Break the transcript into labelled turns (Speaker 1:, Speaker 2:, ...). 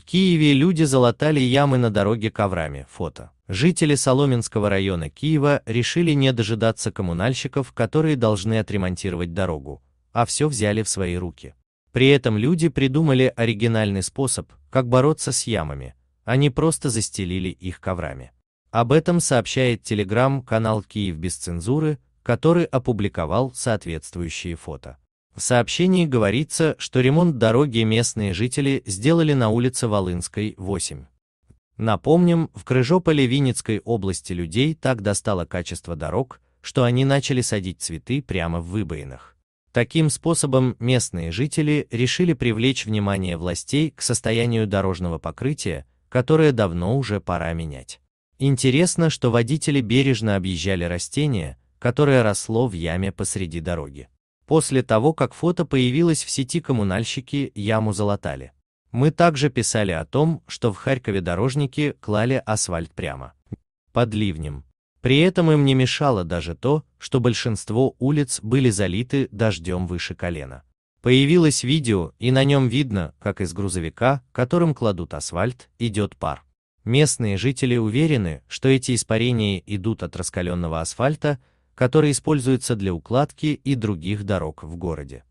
Speaker 1: В Киеве люди залатали ямы на дороге коврами. Фото. Жители Соломенского района Киева решили не дожидаться коммунальщиков, которые должны отремонтировать дорогу, а все взяли в свои руки. При этом люди придумали оригинальный способ, как бороться с ямами. Они просто застелили их коврами. Об этом сообщает телеграм-канал Киев без цензуры, который опубликовал соответствующие фото. В сообщении говорится, что ремонт дороги местные жители сделали на улице Волынской, 8. Напомним, в Крыжополе Винницкой области людей так достало качество дорог, что они начали садить цветы прямо в выбоинах. Таким способом местные жители решили привлечь внимание властей к состоянию дорожного покрытия, которое давно уже пора менять. Интересно, что водители бережно объезжали растение, которое росло в яме посреди дороги. После того, как фото появилось в сети коммунальщики, яму залатали. Мы также писали о том, что в Харькове дорожники клали асфальт прямо под ливнем. При этом им не мешало даже то, что большинство улиц были залиты дождем выше колена. Появилось видео, и на нем видно, как из грузовика, которым кладут асфальт, идет пар. Местные жители уверены, что эти испарения идут от раскаленного асфальта, который используется для укладки и других дорог в городе.